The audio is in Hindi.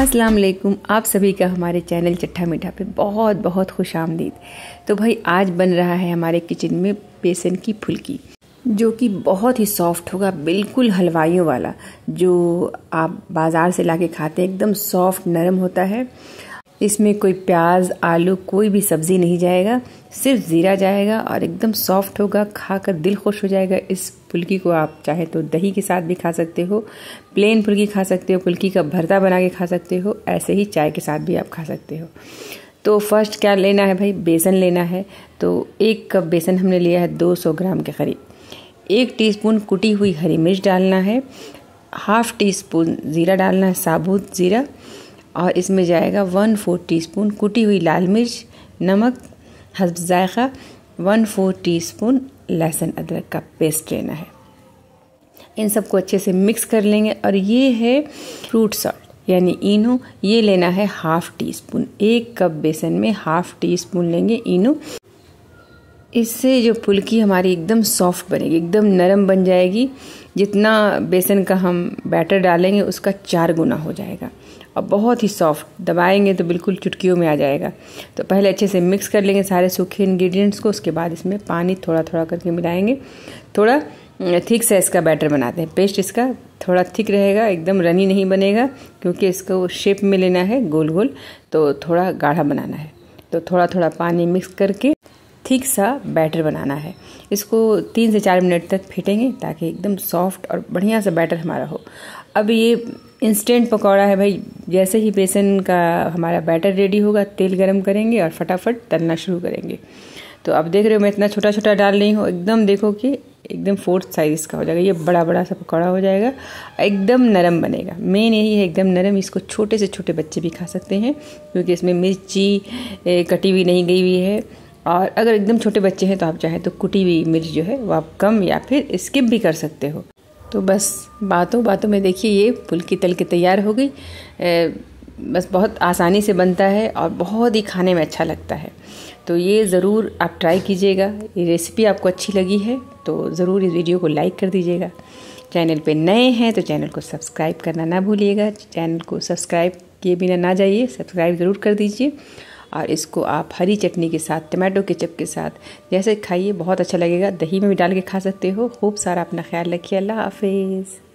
अस्सलाम वालेकुम आप सभी का हमारे चैनल चट्ठा मीठा पे बहुत बहुत खुश आमदीद तो भाई आज बन रहा है हमारे किचन में बेसन की फुल्की जो कि बहुत ही सॉफ्ट होगा बिल्कुल हलवाइयों वाला जो आप बाज़ार से के खाते हैं एकदम सॉफ्ट नरम होता है इसमें कोई प्याज आलू कोई भी सब्ज़ी नहीं जाएगा सिर्फ ज़ीरा जाएगा और एकदम सॉफ्ट होगा खाकर दिल खुश हो जाएगा इस पुलकी को आप चाहे तो दही के साथ भी खा सकते हो प्लेन पुलकी खा सकते हो पुलकी का भरता बना के खा सकते हो ऐसे ही चाय के साथ भी आप खा सकते हो तो फर्स्ट क्या लेना है भाई बेसन लेना है तो एक कप बेसन हमने लिया है 200 ग्राम के करीब एक टीस्पून कुटी हुई हरी मिर्च डालना है हाफ़ टी स्पून ज़ीरा डालना है साबुत ज़ीरा और इसमें जाएगा वन फोर टीस्पून कुटी हुई लाल मिर्च नमक हल्द जायका वन फोर टी स्पून लहसुन अदरक का पेस्ट लेना है इन सबको अच्छे से मिक्स कर लेंगे और ये है फ्रूट सॉल्ट यानी इनो ये लेना है हाफ टी स्पून एक कप बेसन में हाफ टी स्पून लेंगे इनो इससे जो पुलकी हमारी एकदम सॉफ्ट बनेगी एकदम नरम बन जाएगी जितना बेसन का हम बैटर डालेंगे उसका चार गुना हो जाएगा और बहुत ही सॉफ्ट दबाएंगे तो बिल्कुल चुटकियों में आ जाएगा तो पहले अच्छे से मिक्स कर लेंगे सारे सूखे इंग्रेडिएंट्स को उसके बाद इसमें पानी थोड़ा थोड़ा करके मिलाएंगे थोड़ा थिक सा इसका बैटर बनाते हैं पेस्ट इसका थोड़ा थिक रहेगा एकदम रनी नहीं बनेगा क्योंकि इसको शेप में लेना है गोल गोल तो थोड़ा गाढ़ा बनाना है तो थोड़ा थोड़ा पानी मिक्स करके थिक सा बैटर बनाना है इसको तीन से चार मिनट तक फेंटेंगे ताकि एकदम सॉफ्ट और बढ़िया सा बैटर हमारा हो अब ये इंस्टेंट पकौड़ा है भाई जैसे ही बेसन का हमारा बैटर रेडी होगा तेल गरम करेंगे और फटाफट तलना शुरू करेंगे तो अब देख रहे हो मैं इतना छोटा छोटा डाल रही हूँ एकदम देखो कि एकदम फोर्थ साइज़ का हो जाएगा ये बड़ा बड़ा सा पकौड़ा हो जाएगा एकदम नरम बनेगा मेन यही है एकदम नरम इसको छोटे से छोटे बच्चे भी खा सकते हैं क्योंकि इसमें मिर्ची कटी हुई नहीं गई हुई है और अगर एकदम छोटे बच्चे हैं तो आप चाहें तो कुटी हुई मिर्च जो है वो आप कम या फिर स्किप भी कर सकते हो तो बस बातों बातों में देखिए ये फुल्की तल के तैयार हो गई बस बहुत आसानी से बनता है और बहुत ही खाने में अच्छा लगता है तो ये ज़रूर आप ट्राई कीजिएगा ये रेसिपी आपको अच्छी लगी है तो ज़रूर इस वीडियो को लाइक कर दीजिएगा चैनल पे नए हैं तो चैनल को सब्सक्राइब करना ना भूलिएगा चैनल को सब्सक्राइब किए बिना ना जाइए सब्सक्राइब ज़रूर कर दीजिए और इसको आप हरी चटनी के साथ टमाटो केचप के साथ जैसे खाइए बहुत अच्छा लगेगा दही में भी डाल के खा सकते हो खूब सारा अपना ख्याल रखिए अल्लाह हाफिज़